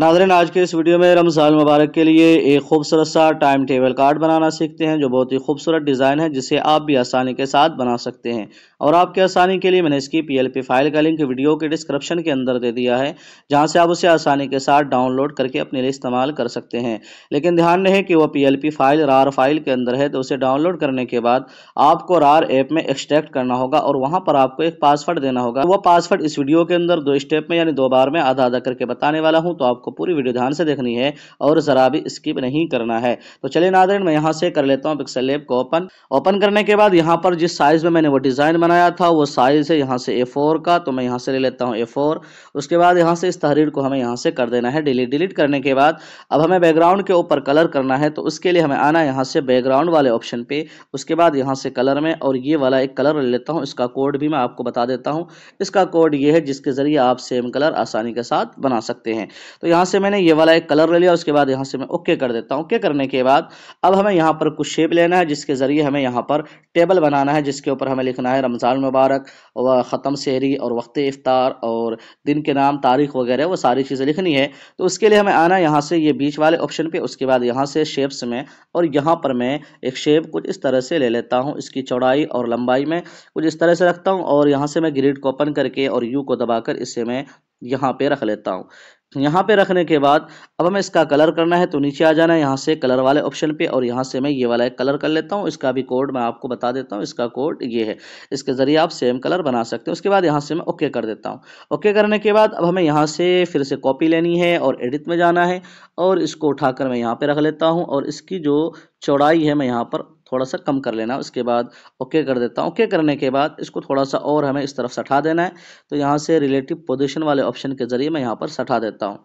नाजरन आज के इस वीडियो में रमज़ान मुबारक के लिए एक खूबसूरत सा टाइम टेबल कार्ड बनाना सीखते हैं जो बहुत ही खूबसूरत डिज़ाइन है जिसे आप भी आसानी के साथ बना सकते हैं और आपके आसानी के लिए मैंने इसकी पीएलपी फाइल का लिंक वीडियो के डिस्क्रिप्शन के अंदर दे दिया है जहाँ से आप उसे आसानी के साथ डाउनलोड करके अपने लिए इस्तेमाल कर सकते हैं लेकिन ध्यान रहे कि वह पीएलपी फाइल रार फाइल के अंदर है तो उसे डाउनलोड करने के बाद आपको रार ऐप में एक्सट्रैक्ट करना होगा और वहाँ पर आपको एक पासवर्ड देना होगा वह पासवर्ड इस वीडियो के अंदर दो स्टेप में यानी दो बार में आधा आधा करके बताने वाला हूँ तो आपको पूरी वीडियो ध्यान से देखनी है और ज़रा भी स्किप नहीं करना है तो चलिए नादरन मैं यहाँ से कर लेता हूँ पिक्सल लेब को ओपन ओपन करने के बाद यहाँ पर जिस साइज में मैंने वो डिज़ाइन बनाया था वो साइज़ है यहाँ से ए फोर का तो मैं यहाँ से ले लेता हूँ ए फोर उसके बाद यहाँ से इस तहरीर को हमें यहाँ से कर देना है डिलीट डिलीट करने के बाद अब हमें बैकग्राउंड के ऊपर कलर करना है तो उसके लिए हमें आना है यहाँ से बैकग्राउंड वाले ऑप्शन पे उसके बाद यहाँ से कलर में और ये वाला एक कलर ले लेता हूँ इसका कोड भी मैं आपको बता देता हूँ इसका कोड ये है जिसके ज़रिए आप सेम कलर आसानी के साथ बना सकते हैं तो यहाँ से मैंने ये वाला एक कलर ले लिया उसके बाद यहाँ से मैं ओके कर देता हूँ ओके करने के बाद अब हमें यहाँ पर कुछ शेप लेना है जिसके ज़रिए हमें यहाँ पर टेबल बनाना है जिसके ऊपर हमें लिखना है रमजान रमज़ान मुबारक व ख़त्म शहरी और वक्त इफ़ार और दिन के नाम तारीख वगैरह वो सारी चीज़ें लिखनी है तो उसके लिए हमें आना यहाँ से ये बीच वाले ऑप्शन पे उसके बाद यहाँ से शेप्स में और यहाँ पर मैं एक शेप कुछ इस तरह से ले लेता हूँ इसकी चौड़ाई और लंबाई में कुछ इस तरह से रखता हूँ और यहाँ से मैं ग्रिड को ओपन करके और यू को दबाकर इसे मैं यहाँ पे रख लेता हूँ तो यहाँ पे रखने के बाद अब हमें इसका कलर करना है तो नीचे आ जाना है यहाँ से कलर वाले ऑप्शन पे और यहाँ से मैं ये वाला एक कलर कर लेता हूँ इसका भी कोड मैं आपको बता देता हूँ इसका कोड ये है इसके ज़रिए आप सेम कलर बना सकते हैं उसके बाद यहाँ से मैं ओके कर देता हूँ ओके करने के बाद अब हमें यहाँ से फिर से कॉपी लेनी है और एडिट में जाना है और इसको उठाकर मैं यहाँ पर रख लेता हूँ और इसकी जो चौड़ाई है मैं यहाँ पर थोड़ा सा कम कर लेना उसके बाद ओके कर देता हूँ ओके करने के बाद इसको थोड़ा सा और हमें इस तरफ सटा देना है तो यहाँ से रिलेटिव पोजिशन वाले ऑप्शन के ज़रिए मैं यहाँ पर सटा देता हूँ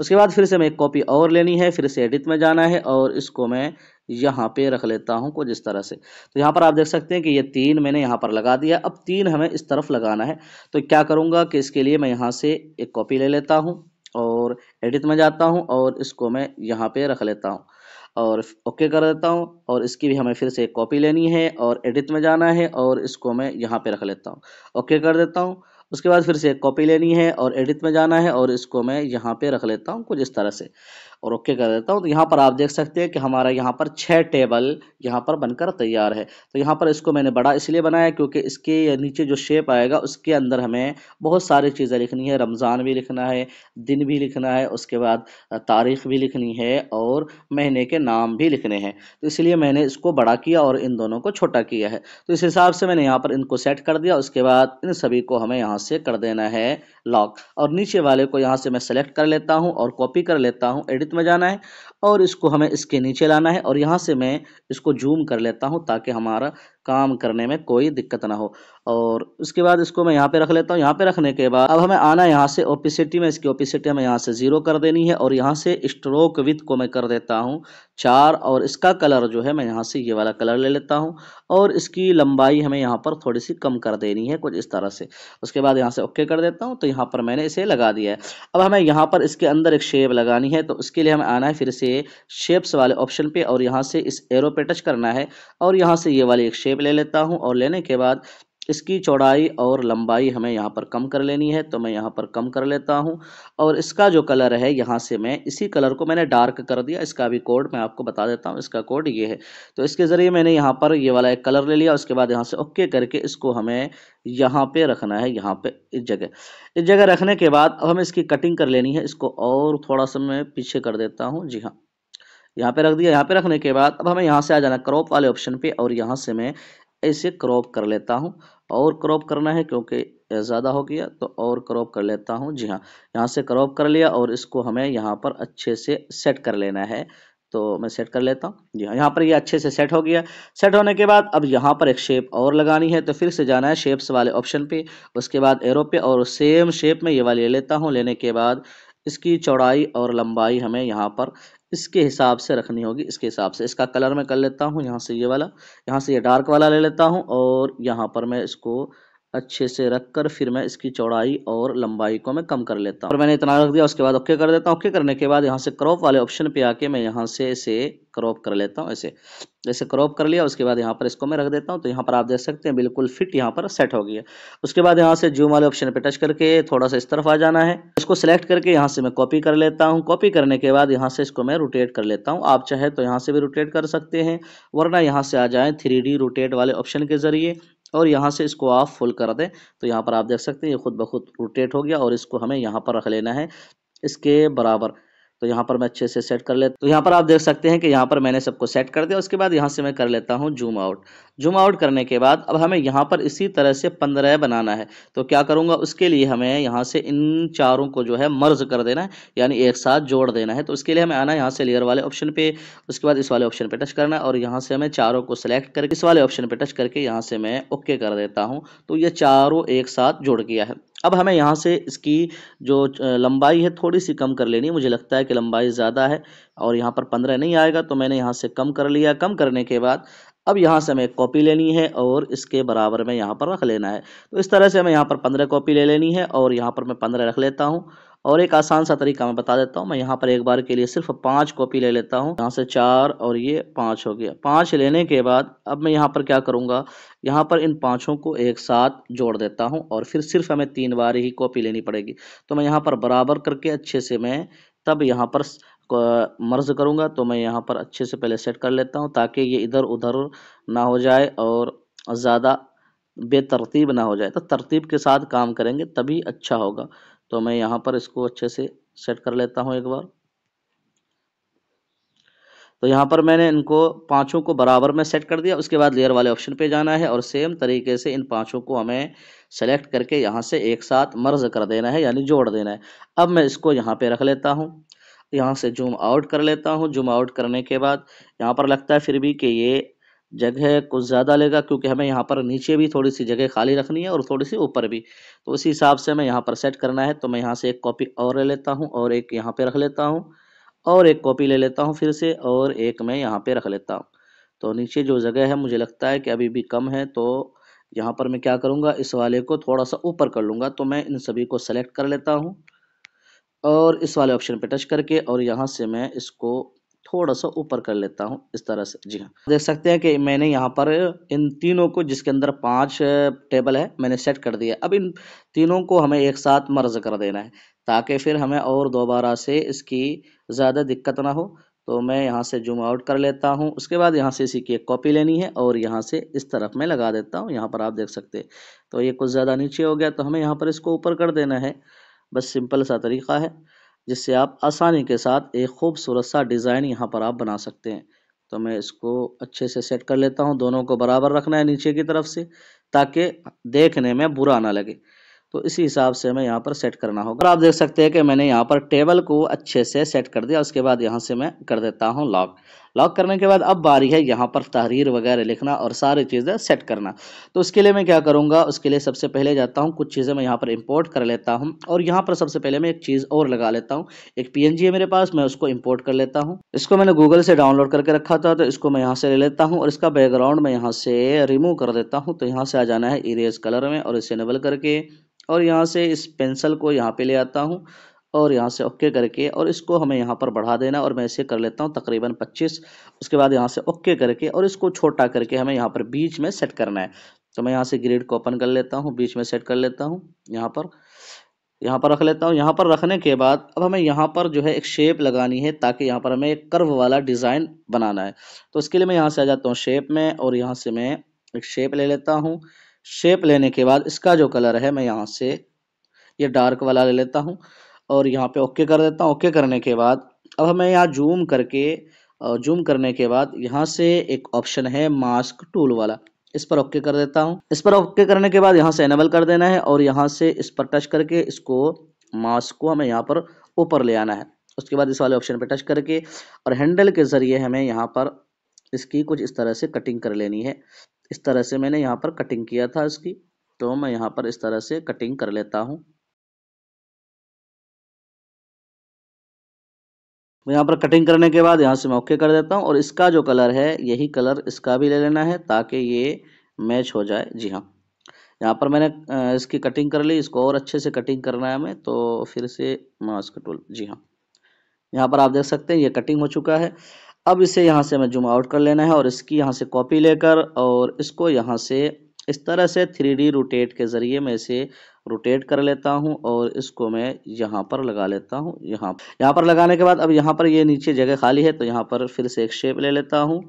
उसके बाद फिर से मैं एक कॉपी और लेनी है फिर से एडिट में जाना है और इसको मैं यहाँ पे रख लेता हूँ कुछ इस तरह से तो यहाँ पर आप देख सकते हैं कि ये तीन मैंने यहाँ पर लगा दिया अब तीन हमें इस तरफ लगाना है तो क्या करूँगा कि इसके लिए मैं यहाँ से एक कॉपी ले लेता हूँ और एडिट में जाता हूँ और इसको मैं यहाँ पे रख लेता हूँ और ओके कर देता हूँ और इसकी भी हमें फिर से कॉपी लेनी है और एडिट में जाना है और इसको मैं यहाँ पे रख लेता हूँ ओके कर देता हूँ उसके बाद फिर से कॉपी लेनी है और एडिट में जाना है और इसको मैं यहाँ पे रख लेता हूँ कुछ इस तरह से और ओके कर देता हूँ तो यहाँ पर आप देख सकते हैं कि हमारा यहाँ पर छः टेबल यहाँ पर बनकर तैयार है तो यहाँ पर इसको मैंने बड़ा इसलिए बनाया क्योंकि इसके नीचे जो शेप आएगा उसके अंदर हमें बहुत सारी चीज़ें लिखनी है रमज़ान भी लिखना है दिन भी लिखना है उसके बाद तारीख भी लिखनी है और महीने के नाम भी लिखने हैं तो इसलिए मैंने इसको बड़ा किया और इन दोनों को छोटा किया है तो इस हिसाब से मैंने यहाँ पर इनको सेट कर दिया उसके बाद इन सभी को हमें यहाँ से कर देना है लॉक और नीचे वाले को यहाँ से मैं सेलेक्ट कर लेता हूँ और कॉपी कर लेता हूँ एडिट में जाना है और इसको हमें इसके नीचे लाना है और यहाँ से मैं इसको जूम कर लेता हूँ ताकि हमारा काम करने में कोई दिक्कत ना हो और उसके बाद इसको मैं यहाँ पे रख लेता हूँ यहाँ पे रखने के बाद अब हमें आना यहाँ से ओपिसिटी में इसकी ओपिसिटी हमें यहाँ से ज़ीरो कर देनी है और यहाँ से स्ट्रोक विथ को मैं कर देता हूँ चार और इसका कलर जो है मैं यहाँ से ये वाला कलर ले लेता हूँ और इसकी लंबाई हमें यहाँ पर थोड़ी सी कम कर देनी है कुछ इस तरह से उसके बाद यहाँ से ओके कर देता हूँ तो यहाँ पर मैंने इसे लगा दिया है अब हमें यहाँ पर इसके अंदर एक शेप लगानी है तो उसके लिए हमें आना है फिर से से शेप्स वाले ऑप्शन पे और यहाँ से इस एरो पे टच करना है और यहाँ से ये वाली एक शेप ले लेता हूँ और लेने के बाद इसकी चौड़ाई और लंबाई हमें यहाँ पर कम कर लेनी है तो मैं यहाँ पर कम कर लेता हूँ और इसका जो कलर है यहाँ से मैं इसी कलर को मैंने डार्क कर दिया इसका भी कोड मैं आपको बता देता हूँ इसका कोड ये है तो इसके ज़रिए मैंने यहाँ पर ये वाला एक कलर ले लिया उसके बाद यहाँ से ओके करके इसको हमें यहाँ पर रखना है यहाँ पर इस जगह इस जगह रखने के बाद अब हमें इसकी कटिंग कर लेनी है इसको और थोड़ा सा मैं पीछे कर देता हूँ जी हाँ यहाँ पर रख दिया यहाँ पर रखने के बाद अब हमें यहाँ से आ जाना क्रॉप वाले ऑप्शन पर और यहाँ से मैं ऐसे क्रॉप कर लेता हूँ और क्रॉप करना है क्योंकि ज़्यादा हो गया तो और क्रॉप कर लेता हूँ जी हाँ यहाँ से क्रॉप कर लिया और इसको हमें यहाँ पर अच्छे से सेट कर लेना है तो मैं सेट कर लेता हूँ जी हाँ यहाँ पर ये यह अच्छे से सेट हो गया सेट होने के बाद अब यहाँ पर एक शेप और लगानी है तो फिर से जाना है शेप्स वाले ऑप्शन पे उसके बाद एरो पे और सेम शेप में ये वाली ले लेता हूँ लेने के बाद इसकी चौड़ाई और लंबाई हमें यहाँ पर इसके हिसाब से रखनी होगी इसके हिसाब से इसका कलर मैं कर लेता हूँ यहाँ से ये वाला यहाँ से ये डार्क वाला ले लेता हूँ और यहाँ पर मैं इसको अच्छे से रख कर फिर मैं इसकी चौड़ाई और लंबाई को मैं कम कर लेता हूँ और मैंने इतना रख दिया उसके बाद ओके कर देता हूँ ओके करने के बाद यहाँ से क्रॉप वाले ऑप्शन पे आके मैं यहाँ से इसे क्रॉप कर लेता हूँ ऐसे ऐसे क्रॉप कर लिया उसके बाद यहाँ पर इसको मैं रख देता हूँ तो यहाँ पर आप देख सकते हैं बिल्कुल फिट यहाँ पर सेट हो गया उसके बाद यहाँ से जूम वाले ऑप्शन पे टच करके थोड़ा सा इस तरफ आ जाना है इसको सिलेक्ट करके यहाँ से मैं कॉपी कर लेता हूँ कॉपी करने के बाद यहाँ से इसको मैं रोटेट कर लेता हूँ आप चाहे तो यहाँ से भी रोटेट कर सकते हैं वरना यहाँ से आ जाए थ्री रोटेट वाले ऑप्शन के जरिए और यहाँ से इसको आप फुल कर दें तो यहाँ पर आप देख सकते हैं ये खुद ब खुद रोटेट हो गया और इसको हमें यहाँ पर रख लेना है इसके बराबर तो यहाँ पर मैं अच्छे से सेट कर लेता तो यहाँ पर आप देख सकते हैं कि यहाँ पर मैंने सबको सेट कर दिया उसके बाद यहाँ से मैं कर लेता हूँ जूम आउट जूम आउट करने के बाद अब हमें यहाँ पर इसी तरह से पंद्रह बनाना है तो क्या करूँगा उसके लिए हमें यहाँ से इन चारों को जो है मर्ज कर देना है यानी एक साथ जोड़ देना है तो उसके लिए हमें आना यहाँ से लेयर वाले ऑप्शन पर उसके बाद इस वाले ऑप्शन पर टच करना है और यहाँ से हमें चारों को सिलेक्ट करके इस वाले ऑप्शन पर टच करके यहाँ से मैं ओके कर देता हूँ तो ये चारों एक साथ जुड़ गया है अब हमें यहाँ से इसकी जो लंबाई है थोड़ी सी कम कर लेनी है मुझे लगता है कि लंबाई ज़्यादा है और यहाँ पर पंद्रह नहीं आएगा तो मैंने यहाँ से कम कर लिया कम करने के बाद अब यहाँ से हमें कॉपी लेनी है और इसके बराबर में यहाँ पर रख लेना है तो इस तरह से हमें यहाँ पर पंद्रह कॉपी ले लेनी है और यहाँ पर मैं पंद्रह रख लेता हूँ और एक आसान सा तरीका मैं बता देता हूँ मैं यहाँ पर एक बार के लिए सिर्फ पाँच कॉपी ले लेता हूँ यहाँ से चार और ये पाँच हो गया पाँच लेने के बाद अब मैं यहाँ पर क्या करूँगा यहाँ पर इन पाँचों को एक साथ जोड़ देता हूँ और फिर सिर्फ हमें तीन बार ही कॉपी लेनी पड़ेगी तो मैं यहाँ पर बराबर करके अच्छे से मैं तब यहाँ पर मर्ज करूँगा तो मैं यहाँ पर अच्छे से पहले सेट कर लेता हूँ ताकि ये इधर उधर ना हो जाए और ज़्यादा बेतरतीब ना हो जाए तो तरतीब के साथ काम करेंगे तभी अच्छा होगा तो मैं यहाँ पर इसको अच्छे से सेट कर लेता हूँ एक बार तो यहाँ पर मैंने इनको पांचों को बराबर में सेट कर दिया उसके बाद लेयर वाले ऑप्शन पे जाना है और सेम तरीके से इन पांचों को हमें सेलेक्ट करके यहाँ से एक साथ मर्ज कर देना है यानी जोड़ देना है अब मैं इसको यहाँ पे रख लेता हूँ यहाँ से जूम आउट कर लेता हूँ जूम आउट करने के बाद यहाँ पर लगता है फिर भी कि ये जगह कुछ ज़्यादा लेगा क्योंकि हमें यहाँ पर नीचे भी थोड़ी सी जगह खाली रखनी है और थोड़ी सी ऊपर भी तो उसी हिसाब से हमें यहाँ पर सेट करना है तो मैं यहाँ से एक कॉपी और ले लेता हूँ और एक यहाँ पे रख लेता हूँ और एक कॉपी ले लेता हूँ फिर से और एक मैं यहाँ पे रख लेता हूँ तो नीचे जो जगह है मुझे लगता है कि अभी भी कम है तो यहाँ पर मैं क्या करूँगा इस वाले को थोड़ा सा ऊपर कर लूँगा तो मैं इन सभी को सेलेक्ट कर लेता हूँ और इस वाले ऑप्शन पे टच करके और यहाँ से मैं इसको थोड़ा सा ऊपर कर लेता हूँ इस तरह से जी हाँ देख सकते हैं कि मैंने यहाँ पर इन तीनों को जिसके अंदर पांच टेबल है मैंने सेट कर दिया अब इन तीनों को हमें एक साथ मर्ज कर देना है ताकि फिर हमें और दोबारा से इसकी ज़्यादा दिक्कत ना हो तो मैं यहाँ से जूम आउट कर लेता हूँ उसके बाद यहाँ से इसी की एक कॉपी लेनी है और यहाँ से इस तरफ में लगा देता हूँ यहाँ पर आप देख सकते तो ये कुछ ज़्यादा नीचे हो गया तो हमें यहाँ पर इसको ऊपर कर देना है बस सिंपल सा तरीका है जिससे आप आसानी के साथ एक खूबसूरत सा डिज़ाइन यहाँ पर आप बना सकते हैं तो मैं इसको अच्छे से सेट कर लेता हूँ दोनों को बराबर रखना है नीचे की तरफ से ताकि देखने में बुरा ना लगे तो इसी हिसाब से हमें यहाँ पर सेट करना होगा और आप देख सकते हैं कि मैंने यहाँ पर टेबल को अच्छे से सेट कर दिया उसके बाद यहाँ से मैं कर देता हूँ लॉक लॉक करने के बाद अब बारी है यहाँ पर तहरीर वगैरह लिखना और सारी चीज़ें सेट करना तो उसके लिए मैं क्या करूँगा उसके लिए सबसे पहले जाता हूँ कुछ चीज़ें मैं यहाँ पर इम्पोर्ट कर लेता हूँ और यहाँ पर सबसे पहले मैं एक चीज़ और लगा लेता हूँ एक पी है मेरे पास मैं उसको इम्पोर्ट कर लेता हूँ इसको मैंने गूगल से डाउनलोड करके रखा था तो इसको मैं यहाँ से ले लेता हूँ और इसका बैकग्राउंड मैं यहाँ से रिमूव कर देता हूँ तो यहाँ से आ जाना है इरेज कलर में और इसे नबल करके और यहाँ से इस पेंसिल को यहाँ पे ले आता हूँ और यहाँ से ओके करके और इसको हमें यहाँ पर बढ़ा देना और मैं इसे कर लेता हूँ तकरीबन 25 उसके बाद यहाँ से ओके करके और इसको छोटा करके हमें यहाँ पर बीच में सेट करना है तो मैं यहाँ से ग्रिड को ओपन कर लेता हूँ बीच में सेट कर लेता हूँ यहाँ पर यहाँ पर रख लेता हूँ यहाँ पर रखने के बाद अब हमें यहाँ पर जो है एक शेप लगानी है ताकि यहाँ पर हमें एक कर्व वाला डिज़ाइन बनाना है तो उसके लिए मैं यहाँ से आ जाता हूँ शेप में और यहाँ से मैं एक शेप ले लेता हूँ शेप लेने के बाद इसका जो कलर है मैं यहाँ से ये डार्क वाला ले लेता हूँ और यहाँ पे ओके कर देता हूँ ओके करने के बाद अब हमें यहाँ जूम करके जूम करने के बाद यहाँ से एक ऑप्शन है मास्क टूल वाला इस पर ओके कर देता हूँ इस पर ओके करने के बाद यहाँ से एनेबल कर देना है और यहाँ से इस पर टच करके इसको मास्क को हमें यहाँ पर ऊपर ले आना है उसके बाद इस वाले ऑप्शन पर टच करके और हैंडल के ज़रिए हमें यहाँ पर इसकी कुछ इस तरह से कटिंग कर लेनी है इस तरह से मैंने यहाँ पर कटिंग किया था इसकी तो मैं यहाँ पर इस तरह से कटिंग कर लेता हूँ यहाँ पर कटिंग करने के बाद यहाँ से मैं ओके कर देता हूँ और इसका जो कलर है यही कलर इसका भी ले लेना है ताकि ये मैच हो जाए जी हाँ यहाँ पर मैंने इसकी कटिंग कर ली इसको और अच्छे से कटिंग करना है हमें तो फिर से मास्क टूल जी हाँ यहाँ पर आप देख सकते हैं ये कटिंग हो चुका है अब इसे यहाँ से हमें जूम आउट कर लेना है और इसकी यहाँ से कॉपी लेकर और इसको यहाँ से इस तरह से थ्री डी रोटेट के ज़रिए मैं इसे रोटेट कर लेता हूं और इसको मैं यहां पर लगा लेता हूं यहां यहां पर लगाने के बाद अब यहां पर ये नीचे जगह खाली है तो यहां पर फिर से एक शेप ले लेता हूं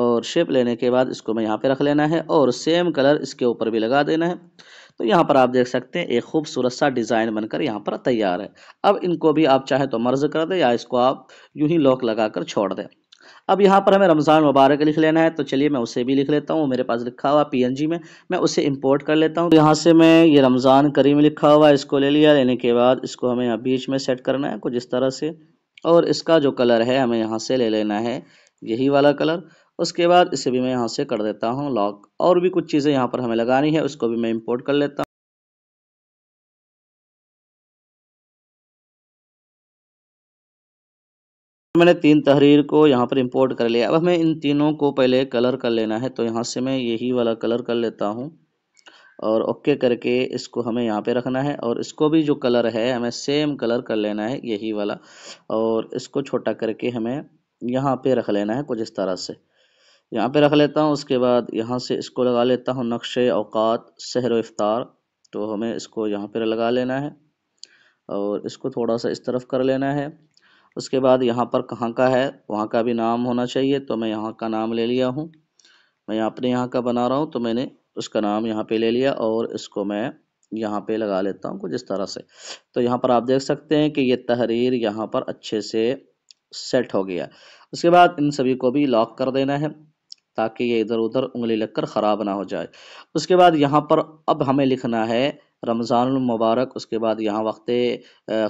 और शेप लेने के बाद इसको मैं यहाँ पे रख लेना है और सेम कलर इसके ऊपर भी लगा देना है तो यहाँ पर आप देख सकते हैं एक खूबसूरत सा डिज़ाइन बनकर यहाँ पर तैयार है अब इनको भी आप चाहे तो मर्ज कर दें या इसको आप यूँ ही लॉक लगा कर छोड़ दें अब यहाँ पर हमें रमज़ान मुबारक लिख लेना है तो चलिए मैं उसे भी लिख लेता हूँ मेरे पास लिखा हुआ जी में मैं उसे इंपोर्ट कर लेता हूँ तो यहाँ से मैं ये रमज़ान करीम लिखा हुआ इसको ले लिया लेने के बाद इसको हमें यहाँ बीच में सेट करना है कुछ इस तरह से और इसका जो कलर है हमें यहाँ से ले लेना है यही वाला कलर उसके बाद इसे भी मैं यहाँ से कर देता हूँ लॉक और भी कुछ चीज़ें यहाँ पर हमें लगानी है उसको भी मैं इम्पोर्ट कर लेता हूँ मैंने तीन तहरीर को यहाँ पर इंपोर्ट कर लिया अब हमें इन तीनों को पहले कलर कर लेना है तो यहाँ से मैं यही वाला कलर कर लेता हूँ और ओके करके इसको हमें यहाँ पे रखना है और इसको भी जो कलर है हमें सेम कलर कर लेना है यही वाला और इसको छोटा करके हमें यहाँ पे रख लेना है कुछ इस तरह से यहाँ पे रख लेता हूँ उसके बाद यहाँ से इसको लगा लेता हूँ नक्श अवकात सहर इफ़ार तो हमें इसको यहाँ पर लगा लेना है और इसको थोड़ा सा इस तरफ कर लेना है उसके बाद यहाँ पर कहाँ का है वहाँ का भी नाम होना चाहिए तो मैं यहाँ का नाम ले लिया हूँ मैं अपने यहाँ का बना रहा हूँ तो मैंने उसका नाम यहाँ पे ले लिया और इसको मैं यहाँ पे लगा लेता हूँ कुछ इस तरह से तो यहाँ पर आप देख सकते हैं कि ये तहरीर यहाँ पर अच्छे से सेट हो गया उसके बाद इन सभी को भी लॉक कर देना है ताकि ये इधर उधर उंगली लगकर ख़राब ना हो जाए उसके बाद यहाँ पर अब हमें लिखना है रमज़ान मुबारक उसके बाद यहाँ वक्त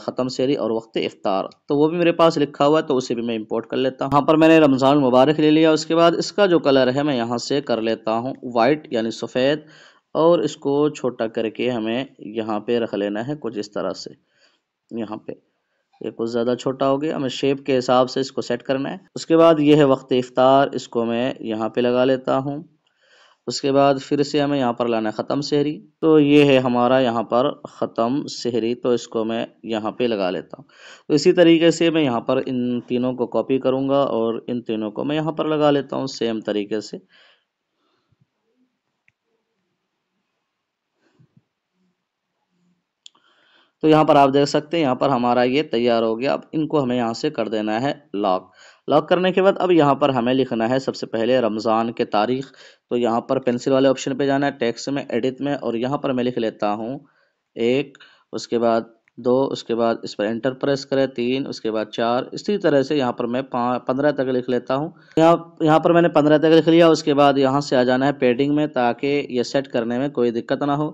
ख़त्म शेरी और वक्त इफ्तार तो वो भी मेरे पास लिखा हुआ है तो उसे भी मैं इंपोर्ट कर लेता हूँ यहाँ पर मैंने रमज़ान मुबारक ले लिया उसके बाद इसका जो कलर है मैं यहाँ से कर लेता हूँ वाइट यानी सफ़ेद और इसको छोटा करके हमें यहाँ पे रख लेना है कुछ इस तरह से यहाँ पे ये कुछ ज़्यादा छोटा हो गया हमें शेप के हिसाब से इसको सेट करना है उसके बाद ये है वक्त इफ्तार इसको मैं यहाँ पे लगा लेता हूँ उसके बाद फिर से हमें यहाँ पर लाना है ख़त्म शहरी तो ये है हमारा यहाँ पर ख़त्म शहरी तो इसको मैं यहाँ पे लगा लेता हूँ तो इसी तरीके से मैं यहाँ पर इन तीनों को कॉपी करूँगा और इन तीनों को मैं यहाँ पर लगा लेता हूँ सेम तरीके से तो यहाँ पर आप देख सकते हैं यहाँ पर हमारा ये तैयार हो गया अब इनको हमें यहाँ से कर देना है लॉक लॉक करने के बाद अब यहाँ पर हमें लिखना है सबसे पहले रमज़ान के तारीख तो यहाँ पर पेंसिल वाले ऑप्शन पे जाना है टेक्स में एडिट में और यहाँ पर मैं लिख लेता हूँ एक उसके बाद दो उसके बाद इस पर एंटर प्रेस करें तीन उसके बाद चार इसी तरह से यहाँ पर मैं पंद्रह तक लिख लेता हूँ यहाँ यहाँ पर मैंने पंद्रह तक लिख लिया उसके बाद यहाँ से आ जाना है पेडिंग में ताकि ये सेट करने में कोई दिक्कत ना हो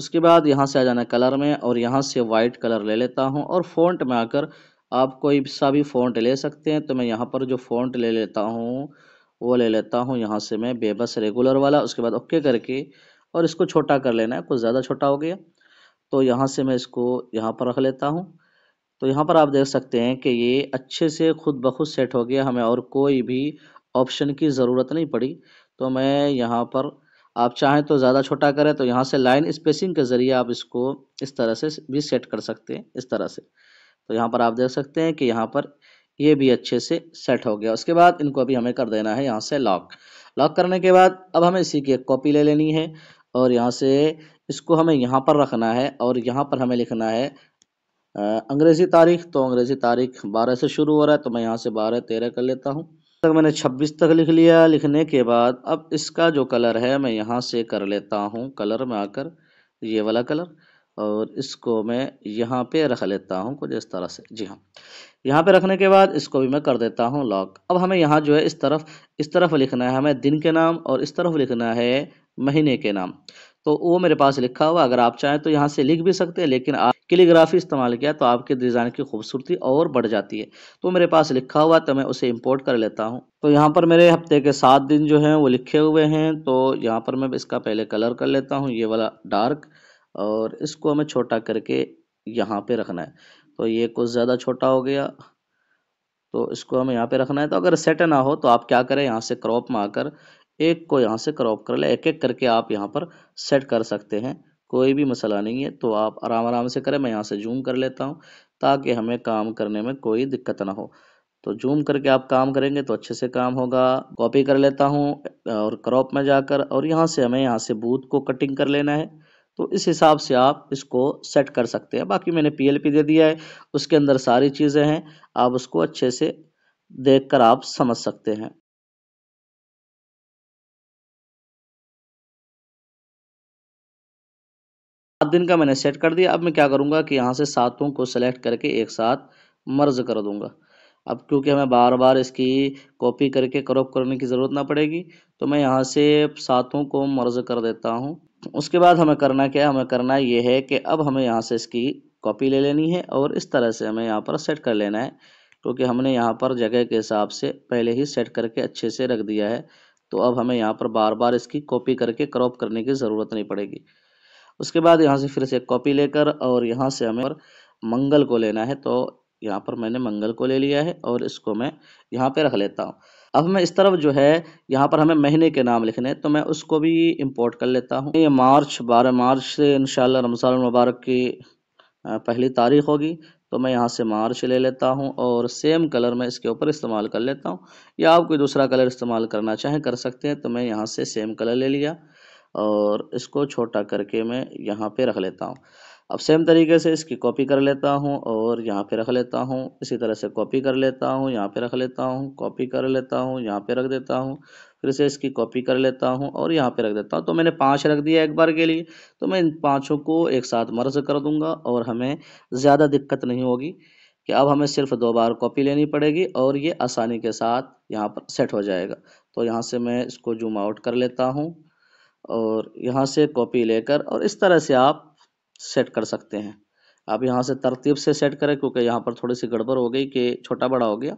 उसके बाद यहाँ से आ जाना कलर में और यहाँ से वाइट कलर ले लेता हूँ और फ़ॉन्ट में आकर आप कोई सा भी फ़ॉन्ट ले सकते हैं तो मैं यहाँ पर जो फ़ॉन्ट ले लेता हूँ वो ले लेता हूँ यहाँ से मैं बेबस रेगुलर वाला उसके बाद ओके करके और इसको छोटा कर लेना है कुछ ज़्यादा छोटा हो गया तो यहाँ से मैं इसको यहाँ पर रख लेता हूँ तो यहाँ पर आप देख सकते हैं कि ये अच्छे से खुद ब खुद सेट हो गया हमें और कोई भी ऑप्शन की ज़रूरत नहीं पड़ी तो मैं यहाँ पर आप चाहें तो ज़्यादा छोटा करें तो यहाँ से लाइन स्पेसिंग के ज़रिए आप इसको इस तरह से भी सेट कर सकते हैं इस तरह से तो यहाँ पर आप देख सकते हैं कि यहाँ पर ये भी अच्छे से सेट हो गया उसके बाद इनको अभी हमें कर देना है यहाँ से लॉक लॉक करने के बाद अब हमें इसी की एक कॉपी ले लेनी है और यहाँ से इसको हमें यहाँ पर रखना है और यहाँ पर हमें लिखना है अंग्रेज़ी तारीख तो अंग्रेज़ी तारीख बारह से शुरू हो रहा है तो मैं यहाँ से बारह तेरह कर लेता हूँ तक मैंने 26 तक लिख लिया लिखने के बाद अब इसका जो कलर है मैं यहाँ से कर लेता हूँ कलर में आकर ये वाला कलर और इसको मैं यहाँ पे रख लेता हूँ कुछ इस तरह से जी हाँ यहाँ पे रखने के बाद इसको भी मैं कर देता हूँ लॉक अब हमें यहाँ जो है इस तरफ इस तरफ लिखना है हमें दिन के नाम और इस तरफ लिखना है महीने के नाम तो वो मेरे पास लिखा हुआ अगर आप चाहें तो यहाँ से लिख भी सकते हैं लेकिन आप कैलीग्राफी इस्तेमाल किया तो आपके डिज़ाइन की खूबसूरती और बढ़ जाती है तो मेरे पास लिखा हुआ तो मैं उसे इम्पोर्ट कर लेता हूँ तो यहाँ पर मेरे हफ्ते के सात दिन जो हैं वो लिखे हुए हैं तो यहाँ पर मैं इसका पहले कलर कर लेता हूँ ये वाला डार्क और इसको हमें छोटा करके यहाँ पर रखना है तो ये कुछ ज़्यादा छोटा हो गया तो इसको हमें यहाँ पे रखना है तो अगर सेट ना हो तो आप क्या करें यहाँ से क्रॉप में आकर एक को यहाँ से क्रॉप कर ले एक एक करके आप यहाँ पर सेट कर सकते हैं कोई भी मसला नहीं है तो आप आराम आराम से करें मैं यहाँ से जूम कर लेता हूँ ताकि हमें काम करने में कोई दिक्कत ना हो तो जूम करके आप काम करेंगे तो अच्छे से काम होगा कॉपी कर लेता हूँ और क्रॉप में जाकर और यहाँ से हमें यहाँ से बूथ को कटिंग कर लेना है तो इस हिसाब से आप इसको सेट कर सकते हैं बाकी मैंने पी दे दिया है उसके अंदर सारी चीज़ें हैं आप उसको अच्छे से देख आप समझ सकते हैं दिन का मैंने सेट कर दिया अब मैं क्या करूँगा कि यहाँ से सातों को सिलेक्ट करके एक साथ मर्ज कर दूँगा अब क्योंकि हमें बार बार इसकी कॉपी करके क्रॉप करने की ज़रूरत ना पड़ेगी तो मैं यहाँ से सातों को मर्ज कर देता हूँ उसके बाद हमें करना क्या है हमें करना ये है कि अब हमें यहाँ से इसकी कॉपी ले लेनी है और इस तरह से हमें यहाँ पर सेट कर लेना है क्योंकि हमने यहाँ पर जगह के हिसाब से पहले ही सेट करके अच्छे से रख दिया है तो अब हमें यहाँ पर बार बार इसकी कॉपी करके क्रॉप करने की ज़रूरत नहीं पड़ेगी उसके बाद यहाँ से फिर से कॉपी लेकर और यहाँ से हमें मंगल को लेना है तो यहाँ पर मैंने मंगल को ले लिया है और इसको मैं यहाँ पे रख लेता हूँ अब मैं इस तरफ जो है यहाँ पर हमें महीने के नाम लिखने तो मैं उसको भी इम्पोर्ट कर लेता हूँ ये मार्च बारह मार्च से इन रमज़ान मुबारक की पहली तारीख होगी तो मैं यहाँ से मार्च ले लेता हूँ और सेम कलर मैं इसके ऊपर इस्तेमाल कर लेता हूँ या आप कोई दूसरा कलर इस्तेमाल करना चाहें कर सकते हैं तो मैं यहाँ से सेम कलर ले लिया और इसको छोटा करके मैं यहाँ पे रख लेता हूँ अब सेम तरीके से इसकी कॉपी कर लेता हूँ और यहाँ पे रख लेता हूँ इसी तरह से कॉपी कर लेता हूँ यहाँ पे रख लेता हूँ कॉपी कर लेता हूँ यहाँ पे रख देता हूँ फिर से इसकी कॉपी कर लेता हूँ और यहाँ पे रख देता हूँ तो मैंने पाँच रख दिया एक बार के लिए तो मैं इन पाँचों को एक साथ मर्ज कर दूँगा और हमें ज़्यादा दिक्कत नहीं होगी कि अब हमें सिर्फ दो बार कॉपी लेनी पड़ेगी और ये आसानी के साथ यहाँ पर सेट हो जाएगा तो यहाँ से मैं इसको जूम आउट कर लेता हूँ और यहाँ से कॉपी लेकर और इस तरह से आप सेट कर सकते हैं आप यहाँ से तरतीब से सेट करें क्योंकि यहाँ पर थोड़ी सी गड़बड़ हो गई कि छोटा बड़ा हो गया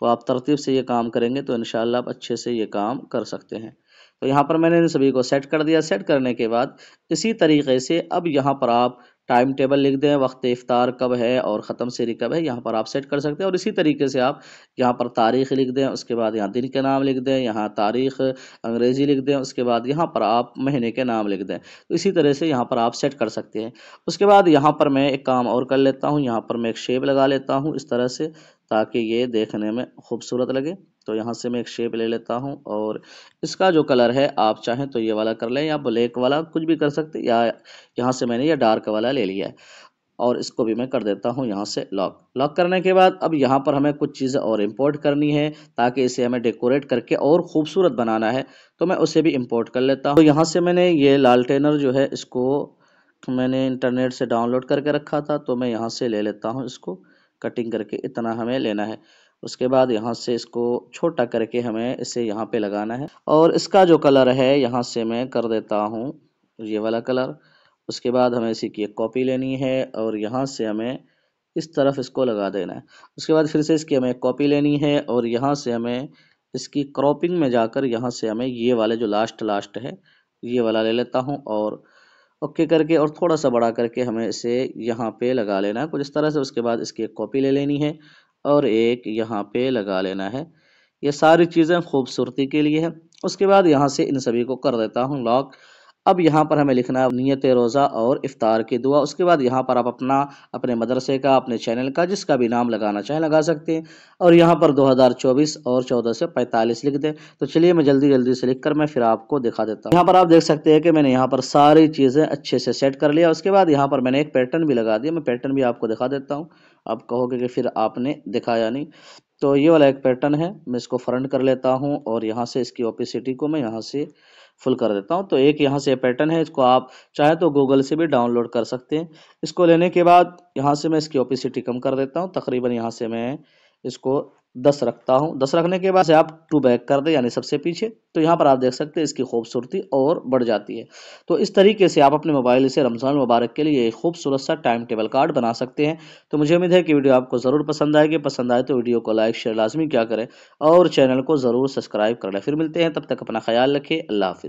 तो आप तरतीब से ये काम करेंगे तो इन आप अच्छे से ये काम कर सकते हैं तो यहाँ पर मैंने इन सभी को सेट कर दिया सेट करने के बाद इसी तरीके से अब यहाँ पर आप टाइम टेबल लिख दें वक्त इफ्तार कब है और ख़त्म सीरी कब है यहाँ पर आप सेट कर सकते हैं और इसी तरीके से आप यहाँ पर तारीख लिख दें उसके बाद यहाँ दिन के नाम लिख दें यहाँ तारीख अंग्रेज़ी लिख दें उसके बाद यहाँ पर आप महीने के नाम लिख दें तो इसी तरह से यहाँ पर आप सेट कर सकते हैं उसके बाद यहाँ पर मैं एक काम और कर लेता हूँ यहाँ पर मैं एक शेप लगा लेता हूँ इस तरह से ताकि ये देखने में खूबसूरत लगे तो यहाँ से मैं एक शेप ले लेता हूँ और इसका जो कलर है आप चाहें तो ये वाला कर लें या ब्लैक वाला कुछ भी कर सकते या यहाँ से मैंने ये डार्क वाला ले लिया है और इसको भी मैं कर देता हूँ यहाँ से लॉक लॉक करने के बाद अब यहाँ पर हमें कुछ चीज़ें और इम्पोर्ट करनी है ताकि इसे हमें डेकोरेट करके और ख़ूबसूरत बनाना है तो मैं उसे भी इम्पोर्ट कर लेता हूँ तो यहाँ से मैंने ये लालटेनर जो है इसको मैंने इंटरनेट से डाउनलोड करके रखा था तो मैं यहाँ से ले लेता हूँ इसको कटिंग करके इतना हमें लेना है उसके बाद यहाँ से इसको छोटा करके हमें इसे यहाँ पे लगाना है और इसका जो कलर है यहाँ से मैं कर देता हूँ ये वाला कलर उसके बाद हमें इसी की एक कॉपी लेनी है और यहाँ से हमें इस तरफ इसको लगा देना है उसके बाद फिर से इसकी हमें एक कॉपी लेनी है और यहाँ से हमें इसकी क्रॉपिंग में जाकर यहाँ से हमें ये वाले जो लास्ट लास्ट है ये वाला ले लेता हूँ और ओके करके और थोड़ा सा बड़ा करके हमें इसे यहाँ पे लगा लेना है कुछ इस तरह से उसके बाद इसकी एक कॉपी ले लेनी है और एक यहाँ पे लगा लेना है ये सारी चीज़ें खूबसूरती के लिए है उसके बाद यहाँ से इन सभी को कर देता हूँ लॉक अब यहाँ पर हमें लिखना है नियत रोज़ा और इफ्तार की दुआ उसके बाद यहाँ पर आप अपना अपने मदरसे का अपने चैनल का जिसका भी नाम लगाना चाहें लगा सकते हैं और यहाँ पर 2024 और 14 से 45 लिख दें तो चलिए मैं जल्दी जल्दी से लिख कर मैं फिर आपको दिखा देता हूँ यहाँ पर आप देख सकते हैं कि मैंने यहाँ पर सारी चीज़ें अच्छे से सेट कर लिया उसके बाद यहाँ पर मैंने एक पैटर्न भी लगा दिया मैं पैटर्न भी आपको दिखा देता हूँ आप कहोगे कि फिर आपने दिखाया नहीं तो ये वाला एक पैटर्न है मैं इसको फ्रंट कर लेता हूँ और यहाँ से इसकी ओपिसिटी को मैं यहाँ से फुल कर देता हूँ तो एक यहाँ से पैटर्न है इसको आप चाहे तो गूगल से भी डाउनलोड कर सकते हैं इसको लेने के बाद यहाँ से मैं इसकी ओपिसिटी कम कर देता हूँ तकरीबन यहाँ से मैं इसको दस रखता हूँ दस रखने के बाद से आप टू बैक कर दें यानी सबसे पीछे तो यहाँ पर आप देख सकते हैं इसकी खूबसूरती और बढ़ जाती है तो इस तरीके से आप अपने मोबाइल से रमज़ान मुबारक के लिए एक खूबसूरत सा टाइम टेबल कार्ड बना सकते हैं तो मुझे उम्मीद है कि वीडियो आपको ज़रूर पसंद आएगी पसंद आए तो वीडियो को लाइक शेयर लाजमी क्या करें और चैनल को ज़रूर सब्सक्राइब कर लें फिर मिलते हैं तब तक अपना ख्याल रखें अल्लाह हाफ़